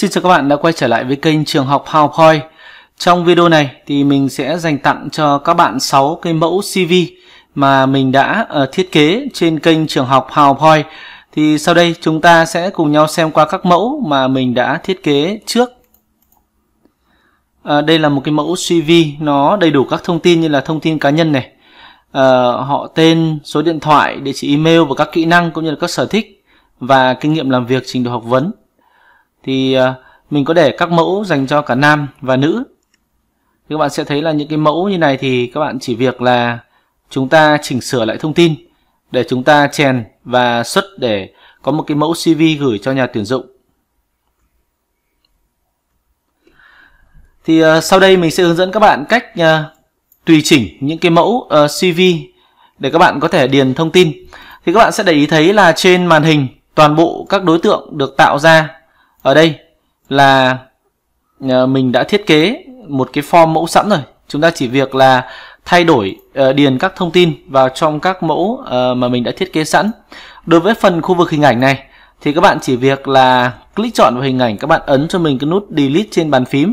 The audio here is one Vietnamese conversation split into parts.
Xin chào các bạn đã quay trở lại với kênh Trường học PowerPoint. Trong video này thì mình sẽ dành tặng cho các bạn 6 cái mẫu CV mà mình đã ờ, thiết kế trên kênh Trường học PowerPoint. Thì sau đây chúng ta sẽ cùng nhau xem qua các mẫu mà mình đã thiết kế trước. À, đây là một cái mẫu CV nó đầy đủ các thông tin như là thông tin cá nhân này, à, họ tên, số điện thoại, địa chỉ email và các kỹ năng cũng như là các sở thích và kinh nghiệm làm việc, trình độ học vấn thì à, mình có để các mẫu dành cho cả nam và nữ thì các bạn sẽ thấy là những cái mẫu như này thì các bạn chỉ việc là chúng ta chỉnh sửa lại thông tin để chúng ta chèn và xuất để có một cái mẫu CV gửi cho nhà tuyển dụng thì à, sau đây mình sẽ hướng dẫn các bạn cách à, tùy chỉnh những cái mẫu ờ, CV để các bạn có thể điền thông tin thì các bạn sẽ để ý thấy là trên màn hình toàn bộ các đối tượng được tạo ra ở đây là ờ, mình đã thiết kế một cái form mẫu sẵn rồi chúng ta chỉ việc là thay đổi ờ, điền các thông tin vào trong các mẫu ờ, mà mình đã thiết kế sẵn đối với phần khu vực hình ảnh này thì các bạn chỉ việc là click chọn vào hình ảnh các bạn ấn cho mình cái nút delete trên bàn phím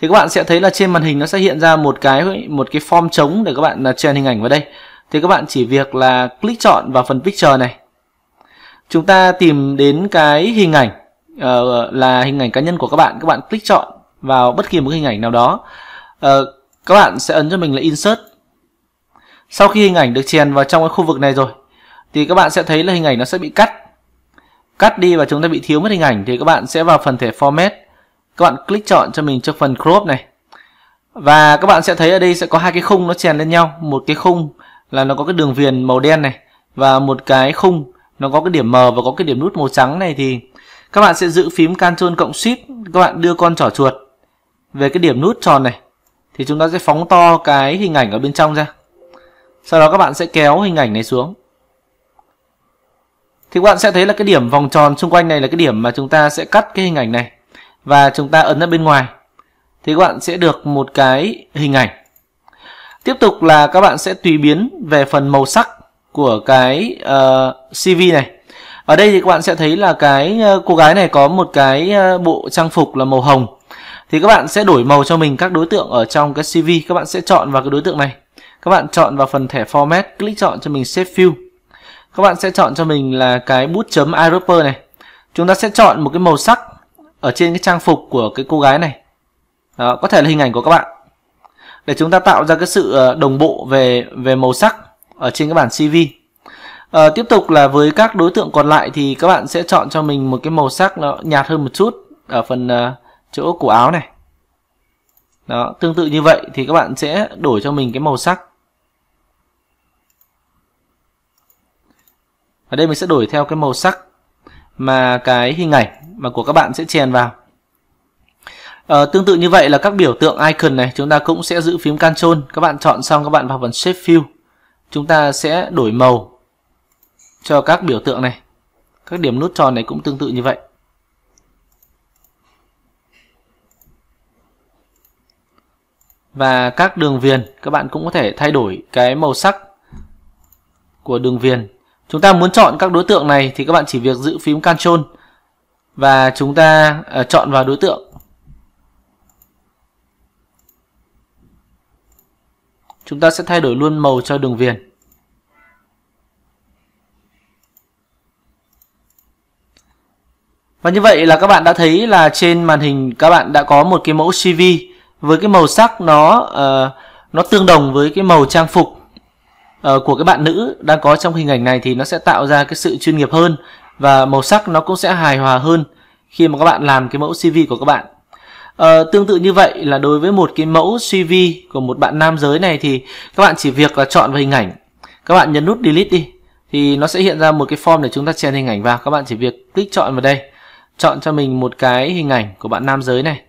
thì các bạn sẽ thấy là trên màn hình nó sẽ hiện ra một cái một cái form trống để các bạn là chèn hình ảnh vào đây thì các bạn chỉ việc là click chọn vào phần picture này chúng ta tìm đến cái hình ảnh uh, là hình ảnh cá nhân của các bạn các bạn click chọn vào bất kỳ một hình ảnh nào đó uh, các bạn sẽ ấn cho mình là insert sau khi hình ảnh được chèn vào trong cái khu vực này rồi thì các bạn sẽ thấy là hình ảnh nó sẽ bị cắt cắt đi và chúng ta bị thiếu mất hình ảnh thì các bạn sẽ vào phần thể format các bạn click chọn cho mình cho phần crop này và các bạn sẽ thấy ở đây sẽ có hai cái khung nó chèn lên nhau một cái khung là nó có cái đường viền màu đen này và một cái khung nó có cái điểm mờ và có cái điểm nút màu trắng này thì các bạn sẽ giữ phím Ctrl cộng Shift, các bạn đưa con trỏ chuột về cái điểm nút tròn này thì chúng ta sẽ phóng to cái hình ảnh ở bên trong ra. Sau đó các bạn sẽ kéo hình ảnh này xuống. Thì các bạn sẽ thấy là cái điểm vòng tròn xung quanh này là cái điểm mà chúng ta sẽ cắt cái hình ảnh này và chúng ta ấn ra bên ngoài. Thì các bạn sẽ được một cái hình ảnh. Tiếp tục là các bạn sẽ tùy biến về phần màu sắc của cái uh, ờ, CV này ở đây thì các bạn sẽ thấy là cái ờ, cô gái này có một cái ờ, bộ trang phục là màu hồng thì các bạn sẽ đổi màu cho mình các đối tượng ở trong cái CV các bạn sẽ chọn vào cái đối tượng này các bạn chọn vào phần thẻ format click chọn cho mình shape fill các bạn sẽ chọn cho mình là cái bút chấm eyedropper này chúng ta sẽ chọn một cái màu sắc ở trên cái trang phục của cái cô gái này Đó, có thể là hình ảnh của các bạn để chúng ta tạo ra cái sự ờ, đồng bộ về về màu sắc ở trên cái bản CV À, tiếp tục là với các đối tượng còn lại thì các bạn sẽ chọn cho mình một cái màu sắc nó nhạt hơn một chút ở phần uh, chỗ cổ áo này. Đó, tương tự như vậy thì các bạn sẽ đổi cho mình cái màu sắc. Ở đây mình sẽ đổi theo cái màu sắc mà cái hình ảnh mà của các bạn sẽ chèn vào. À, tương tự như vậy là các biểu tượng icon này chúng ta cũng sẽ giữ phím Ctrl. Các bạn chọn xong các bạn vào phần Shape Fill. Chúng ta sẽ đổi màu cho các biểu tượng này. Các điểm nút tròn này cũng tương tự như vậy. Và các đường viền, các bạn cũng có thể thay đổi cái màu sắc của đường viền. Chúng ta muốn chọn các đối tượng này thì các bạn chỉ việc giữ phím Ctrl và chúng ta à, chọn vào đối tượng. Chúng ta sẽ thay đổi luôn màu cho đường viền. Và như vậy là các bạn đã thấy là trên màn hình các bạn đã có một cái mẫu CV với cái màu sắc nó uh, nó tương đồng với cái màu trang phục uh, của cái bạn nữ đang có trong hình ảnh này thì nó sẽ tạo ra cái sự chuyên nghiệp hơn và màu sắc nó cũng sẽ hài hòa hơn khi mà các bạn làm cái mẫu CV của các bạn. Uh, tương tự như vậy là đối với một cái mẫu CV của một bạn nam giới này thì các bạn chỉ việc là chọn vào hình ảnh. Các bạn nhấn nút delete đi thì nó sẽ hiện ra một cái form để chúng ta chèn hình ảnh vào. Các bạn chỉ việc click chọn vào đây chọn cho mình một cái hình ảnh của bạn nam giới này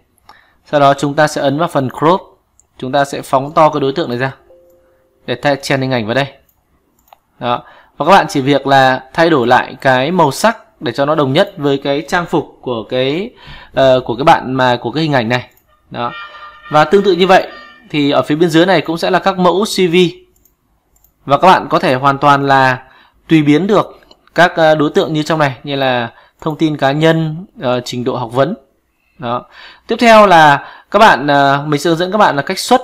sau đó chúng ta sẽ ấn vào phần crop chúng ta sẽ phóng to cái đối tượng này ra để thay chèn hình ảnh vào đây đó và các bạn chỉ việc là thay đổi lại cái màu sắc để cho nó đồng nhất với cái trang phục của cái uh, của cái bạn mà của cái hình ảnh này đó và tương tự như vậy thì ở phía bên dưới này cũng sẽ là các mẫu CV và các bạn có thể hoàn toàn là tùy biến được các ờ, đối tượng như trong này như là thông tin cá nhân ờ, trình độ học vấn đó tiếp theo là các bạn ờ, mình sẽ hướng dẫn các bạn là cách xuất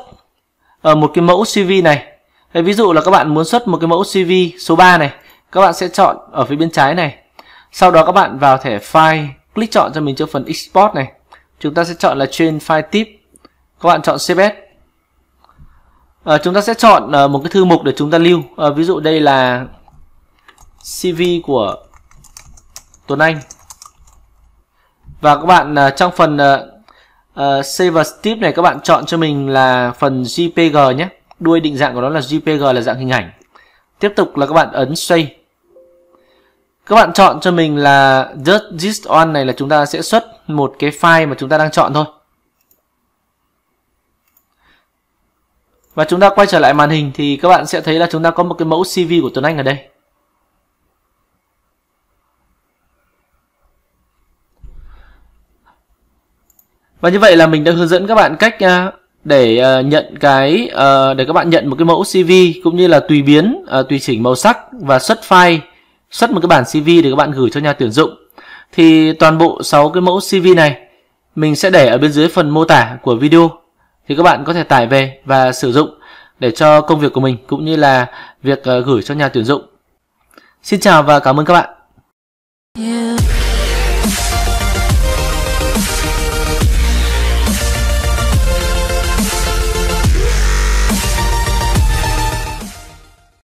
ờ, một cái mẫu cv này ví dụ là các bạn muốn xuất một cái mẫu cv số 3 này các bạn sẽ chọn ở phía bên trái này sau đó các bạn vào thẻ file click chọn cho mình cho phần export này chúng ta sẽ chọn là trên file tip các bạn chọn cps à, chúng ta sẽ chọn uh, một cái thư mục để chúng ta lưu à, ví dụ đây là cv của Tuấn Anh và các bạn à, trong phần uh, Save Step này các bạn chọn cho mình là phần JPG nhé đuôi định dạng của nó là JPG là dạng hình ảnh tiếp tục là các bạn ấn Save. các bạn chọn cho mình là just gist on này là chúng ta sẽ xuất một cái file mà chúng ta đang chọn thôi và chúng ta quay trở lại màn hình thì các bạn sẽ thấy là chúng ta có một cái mẫu CV của Tuấn Anh ở đây Và như vậy là mình đã hướng dẫn các bạn cách à, để à, nhận cái à, để các bạn nhận một cái mẫu CV cũng như là tùy biến tùy chỉnh màu sắc và xuất file xuất một cái bản CV để các bạn gửi cho nhà tuyển dụng. Thì toàn bộ 6 cái mẫu CV này mình sẽ để ở bên dưới phần mô tả của video thì các bạn có thể tải về và sử dụng để cho công việc của mình cũng như là việc gửi cho nhà tuyển dụng. Xin chào và cảm ơn các bạn.